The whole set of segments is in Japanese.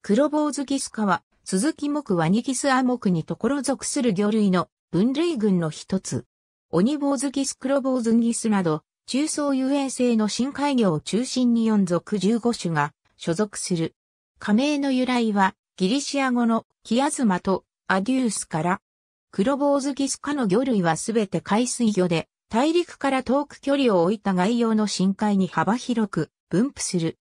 黒坊主ギスカは、鈴木木はニギスア木にところ属する魚類の分類群の一つ。鬼坊主ギス黒坊主ギスなど、中層遊泳性の深海魚を中心に4属15種が所属する。加盟の由来は、ギリシア語のキアズマとアデュースから、黒坊主ギス科の魚類はすべて海水魚で、大陸から遠く距離を置いた外洋の深海に幅広く分布する。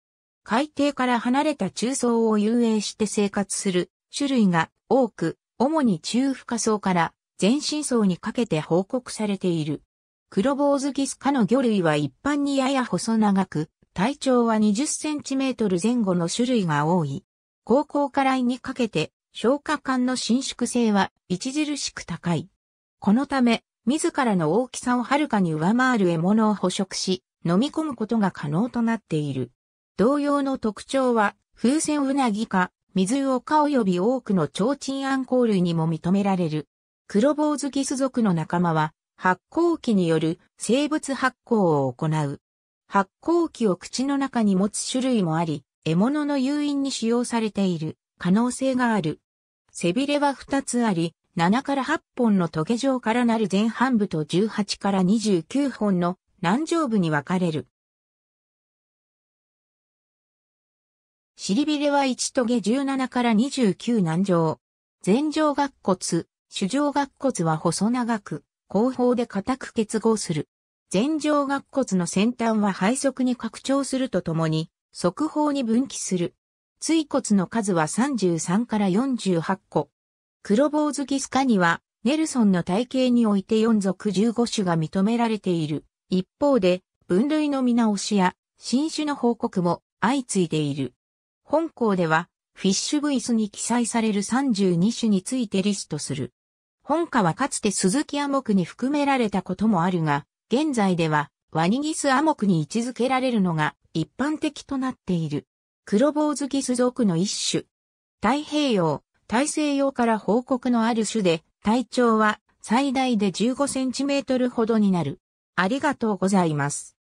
海底から離れた中層を遊泳して生活する種類が多く、主に中深層から全身層にかけて報告されている。黒坊主ギス科の魚類は一般にやや細長く、体長は20センチメートル前後の種類が多い。高校から胃にかけて消化管の伸縮性は著しく高い。このため、自らの大きさをはるかに上回る獲物を捕食し、飲み込むことが可能となっている。同様の特徴は、風船うなぎか、水魚か及び多くの超鎮アンコにも認められる。黒坊主ギス族の仲間は、発酵器による生物発酵を行う。発酵器を口の中に持つ種類もあり、獲物の誘引に使用されている可能性がある。背びれは2つあり、7から8本の棘状からなる前半部と18から29本の南上部に分かれる。尻びれは1トゲ17から29軟状。前上顎骨、主上顎骨は細長く、後方で固く結合する。前上顎骨の先端は背側に拡張するとともに、側方に分岐する。椎骨の数は33から48個。黒坊主ギスカには、ネルソンの体系において4属15種が認められている。一方で、分類の見直しや、新種の報告も相次いでいる。本校では、フィッシュブイスに記載される32種についてリストする。本科はかつて鈴木亜クに含められたこともあるが、現在ではワニギス亜クに位置づけられるのが一般的となっている。黒坊主ギス属の一種。太平洋、大西洋から報告のある種で、体長は最大で15センチメートルほどになる。ありがとうございます。